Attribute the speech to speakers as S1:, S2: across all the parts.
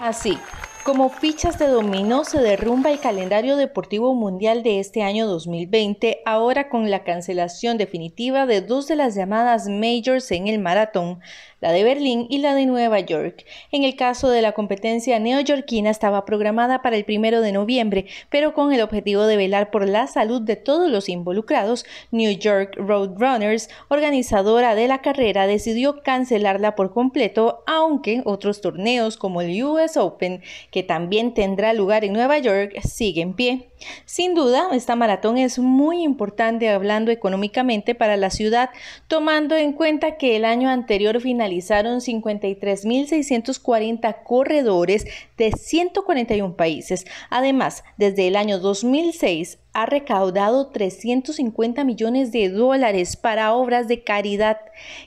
S1: Así, como fichas de dominó se derrumba el calendario deportivo mundial de este año 2020, ahora con la cancelación definitiva de dos de las llamadas majors en el maratón, la de Berlín y la de Nueva York. En el caso de la competencia neoyorquina estaba programada para el primero de noviembre, pero con el objetivo de velar por la salud de todos los involucrados, New York Roadrunners, organizadora de la carrera, decidió cancelarla por completo, aunque otros torneos como el US Open, que también tendrá lugar en Nueva York, siguen en pie. Sin duda, esta maratón es muy importante hablando económicamente para la ciudad, tomando en cuenta que el año anterior finalizó analizaron 53.640 corredores de 141 países. Además, desde el año 2006 ha recaudado 350 millones de dólares para obras de caridad.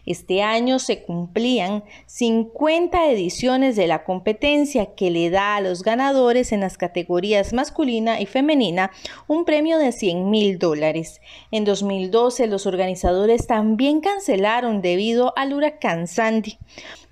S1: Este año se cumplían 50 ediciones de la competencia que le da a los ganadores en las categorías masculina y femenina un premio de 100 mil dólares. En 2012 los organizadores también cancelaron debido al huracán Sandy.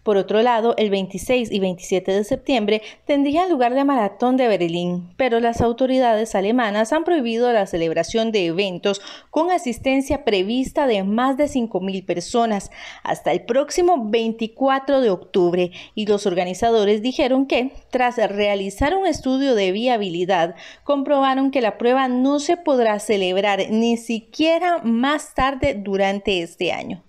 S1: Por otro lado, el 26 y 27 de septiembre tendría lugar la Maratón de Berlín, pero las autoridades alemanas han prohibido la celebración de eventos con asistencia prevista de más de 5.000 personas hasta el próximo 24 de octubre y los organizadores dijeron que, tras realizar un estudio de viabilidad, comprobaron que la prueba no se podrá celebrar ni siquiera más tarde durante este año.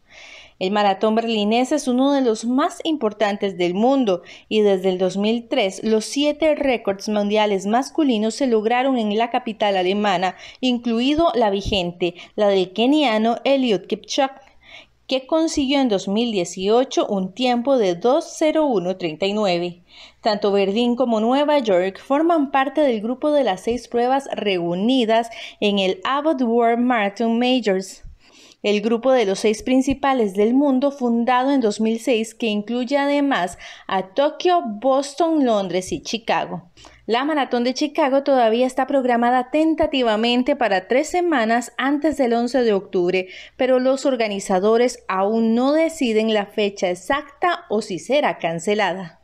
S1: El maratón berlinés es uno de los más importantes del mundo y desde el 2003 los siete récords mundiales masculinos se lograron en la capital alemana, incluido la vigente, la del keniano Elliot Kipchak, que consiguió en 2018 un tiempo de 2.01.39. Tanto Berlín como Nueva York forman parte del grupo de las seis pruebas reunidas en el Abbott World Marathon Majors el grupo de los seis principales del mundo fundado en 2006 que incluye además a Tokio, Boston, Londres y Chicago. La maratón de Chicago todavía está programada tentativamente para tres semanas antes del 11 de octubre, pero los organizadores aún no deciden la fecha exacta o si será cancelada.